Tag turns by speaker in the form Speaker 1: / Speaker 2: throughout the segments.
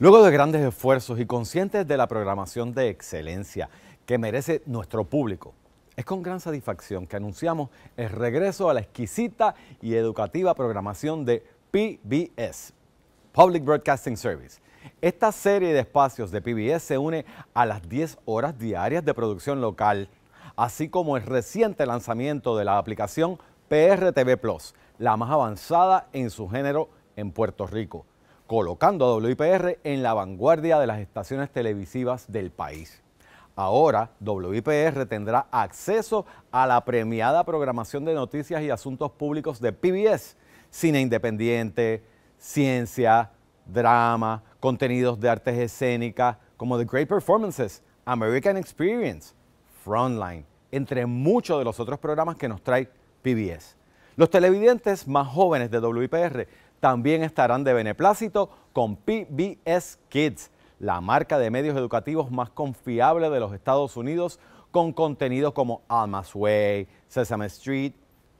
Speaker 1: Luego de grandes esfuerzos y conscientes de la programación de excelencia que merece nuestro público, es con gran satisfacción que anunciamos el regreso a la exquisita y educativa programación de PBS, Public Broadcasting Service. Esta serie de espacios de PBS se une a las 10 horas diarias de producción local, así como el reciente lanzamiento de la aplicación PRTV Plus, la más avanzada en su género en Puerto Rico colocando a WIPR en la vanguardia de las estaciones televisivas del país. Ahora, WIPR tendrá acceso a la premiada programación de noticias y asuntos públicos de PBS, cine independiente, ciencia, drama, contenidos de artes escénicas como The Great Performances, American Experience, Frontline, entre muchos de los otros programas que nos trae PBS. Los televidentes más jóvenes de WIPR también estarán de beneplácito con PBS Kids, la marca de medios educativos más confiable de los Estados Unidos, con contenidos como Alma's Way, Sesame Street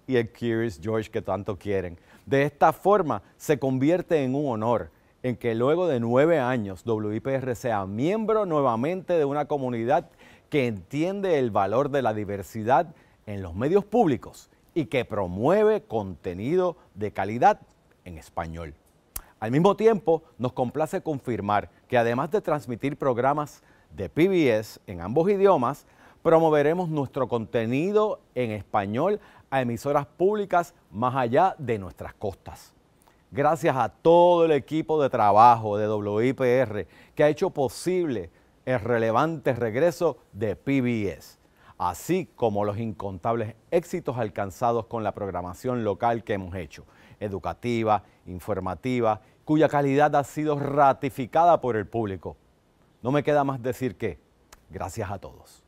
Speaker 1: y el Curious George que tanto quieren. De esta forma se convierte en un honor en que luego de nueve años WIPR sea miembro nuevamente de una comunidad que entiende el valor de la diversidad en los medios públicos y que promueve contenido de calidad en español. Al mismo tiempo, nos complace confirmar que además de transmitir programas de PBS en ambos idiomas, promoveremos nuestro contenido en español a emisoras públicas más allá de nuestras costas. Gracias a todo el equipo de trabajo de WIPR que ha hecho posible el relevante regreso de PBS así como los incontables éxitos alcanzados con la programación local que hemos hecho, educativa, informativa, cuya calidad ha sido ratificada por el público. No me queda más decir que gracias a todos.